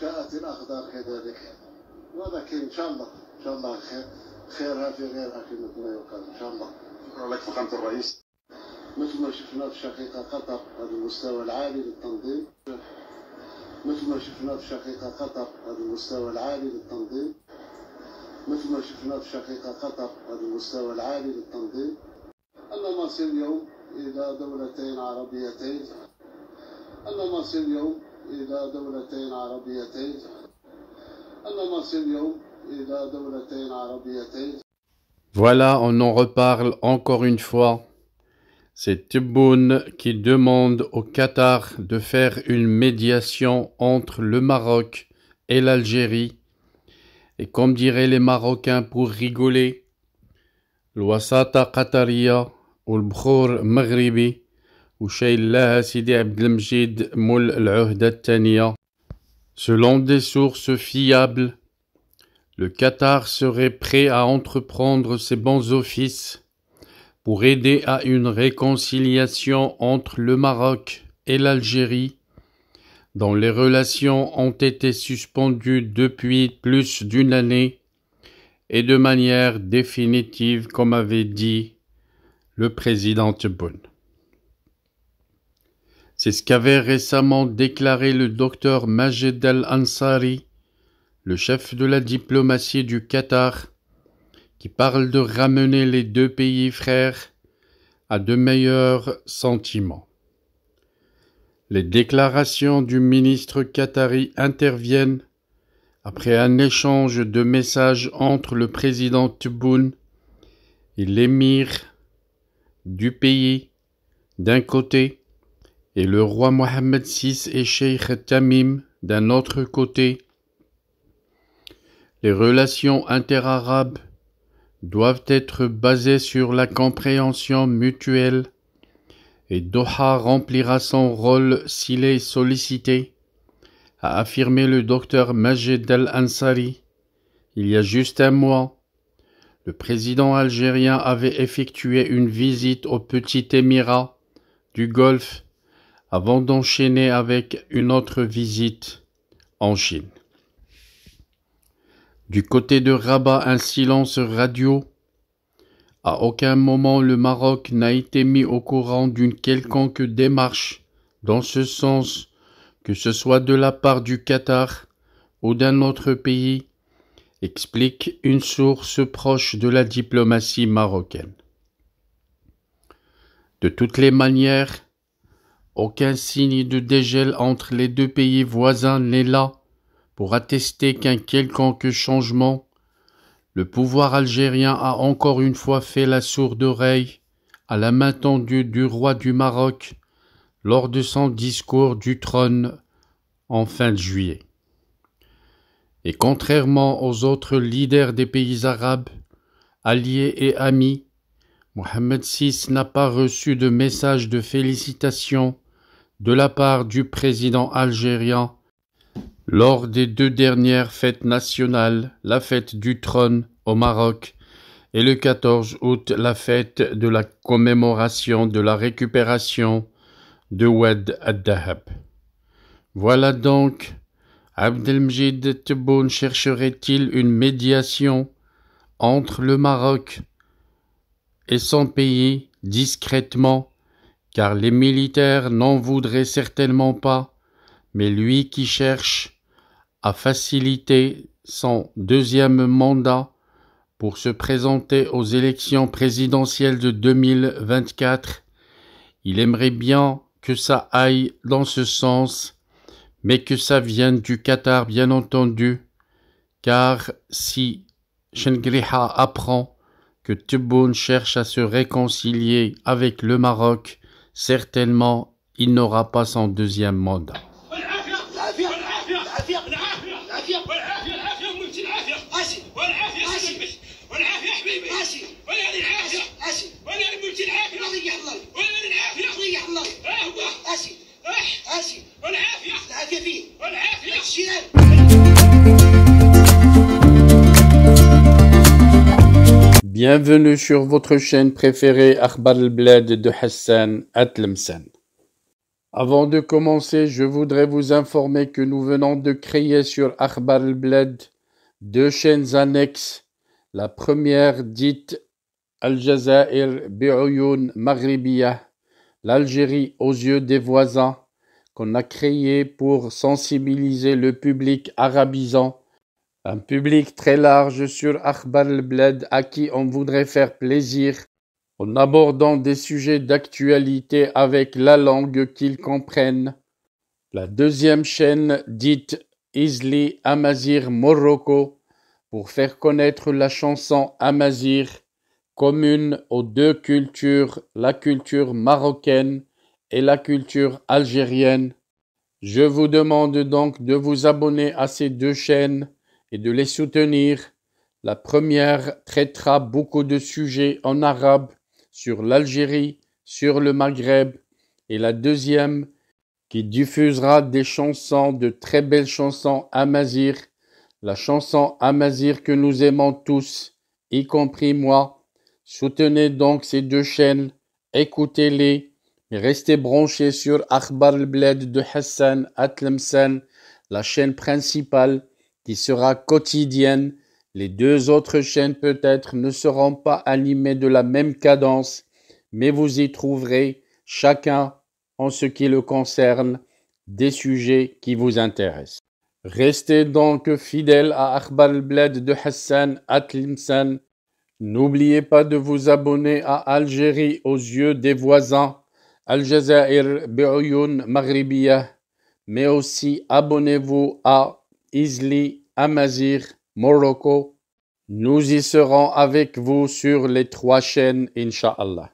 جاءت الأخضر كذلك ولكن إن شاء الله إن شاء الله خير خيرها في غيرها كما ما يقال إن شاء الله شكرا لك فخامة الرئيس مثل ما شفنا في شقيقة قطر هذا المستوى العالي للتنظيم مثل ما شفنا في شقيقة قطر هذا المستوى العالي للتنظيم مثل ما شفنا في شقيقة قطر هذا المستوى العالي للتنظيم أن مصير اليوم إلى دولتين عربيتين أن مصير اليوم Voilà, on en reparle encore une fois. C'est Tebboune qui demande au Qatar de faire une médiation entre le Maroc et l'Algérie. Et comme diraient les Marocains pour rigoler, L'ouassata Qataria ou le Maghribi, Selon des sources fiables, le Qatar serait prêt à entreprendre ses bons offices pour aider à une réconciliation entre le Maroc et l'Algérie, dont les relations ont été suspendues depuis plus d'une année et de manière définitive, comme avait dit le président Tebboune. C'est ce qu'avait récemment déclaré le docteur Majed al-Ansari, le chef de la diplomatie du Qatar, qui parle de ramener les deux pays frères à de meilleurs sentiments. Les déclarations du ministre qatari interviennent après un échange de messages entre le président Tebboune et l'émir du pays d'un côté et le roi Mohammed VI et Sheikh Tamim d'un autre côté. Les relations interarabes doivent être basées sur la compréhension mutuelle et Doha remplira son rôle s'il est sollicité, a affirmé le docteur Majed Al-Ansari il y a juste un mois. Le président algérien avait effectué une visite au petit Émirat du Golfe avant d'enchaîner avec une autre visite en Chine. Du côté de Rabat, un silence radio. À aucun moment le Maroc n'a été mis au courant d'une quelconque démarche dans ce sens, que ce soit de la part du Qatar ou d'un autre pays, explique une source proche de la diplomatie marocaine. De toutes les manières, aucun signe de dégel entre les deux pays voisins n'est là pour attester qu'un quelconque changement. Le pouvoir algérien a encore une fois fait la sourde oreille à la main tendue du roi du Maroc lors de son discours du trône en fin de juillet. Et contrairement aux autres leaders des pays arabes, alliés et amis, Mohamed VI n'a pas reçu de message de félicitations de la part du président algérien lors des deux dernières fêtes nationales, la fête du trône au Maroc et le 14 août la fête de la commémoration de la récupération de Ouad ad-Dahab. Voilà donc, Abdelmjid Tebboune chercherait-il une médiation entre le Maroc et son pays discrètement car les militaires n'en voudraient certainement pas, mais lui qui cherche à faciliter son deuxième mandat pour se présenter aux élections présidentielles de 2024, il aimerait bien que ça aille dans ce sens, mais que ça vienne du Qatar, bien entendu, car si Shengriha apprend que Tebboune cherche à se réconcilier avec le Maroc, certainement il n'aura pas son deuxième mandat. Bienvenue sur votre chaîne préférée Akhbar bled de Hassan Atlemsen. Avant de commencer, je voudrais vous informer que nous venons de créer sur Akhbar bled deux chaînes annexes. La première dite Al-Jazair Bi'uyun Maghribiya, l'Algérie aux yeux des voisins, qu'on a créée pour sensibiliser le public arabisant un public très large sur Akhbar al-Bled à qui on voudrait faire plaisir en abordant des sujets d'actualité avec la langue qu'ils comprennent. La deuxième chaîne dite Isli Amazir Morocco pour faire connaître la chanson Amazir commune aux deux cultures, la culture marocaine et la culture algérienne. Je vous demande donc de vous abonner à ces deux chaînes et de les soutenir. La première traitera beaucoup de sujets en arabe sur l'Algérie, sur le Maghreb, et la deuxième qui diffusera des chansons, de très belles chansons amazir, la chanson amazir que nous aimons tous, y compris moi. Soutenez donc ces deux chaînes, écoutez-les, et restez branchés sur Akbar al-Bled de Hassan Atlemsen, la chaîne principale sera quotidienne. Les deux autres chaînes peut-être ne seront pas animées de la même cadence, mais vous y trouverez chacun, en ce qui le concerne, des sujets qui vous intéressent. Restez donc fidèles à Akhbar bled de Hassan Atlimsan. N'oubliez pas de vous abonner à Algérie aux yeux des voisins, Al-Jazair Maghribiya, mais aussi abonnez-vous à Isli Amazir, Morocco. Nous y serons avec vous sur les trois chaînes, inshallah.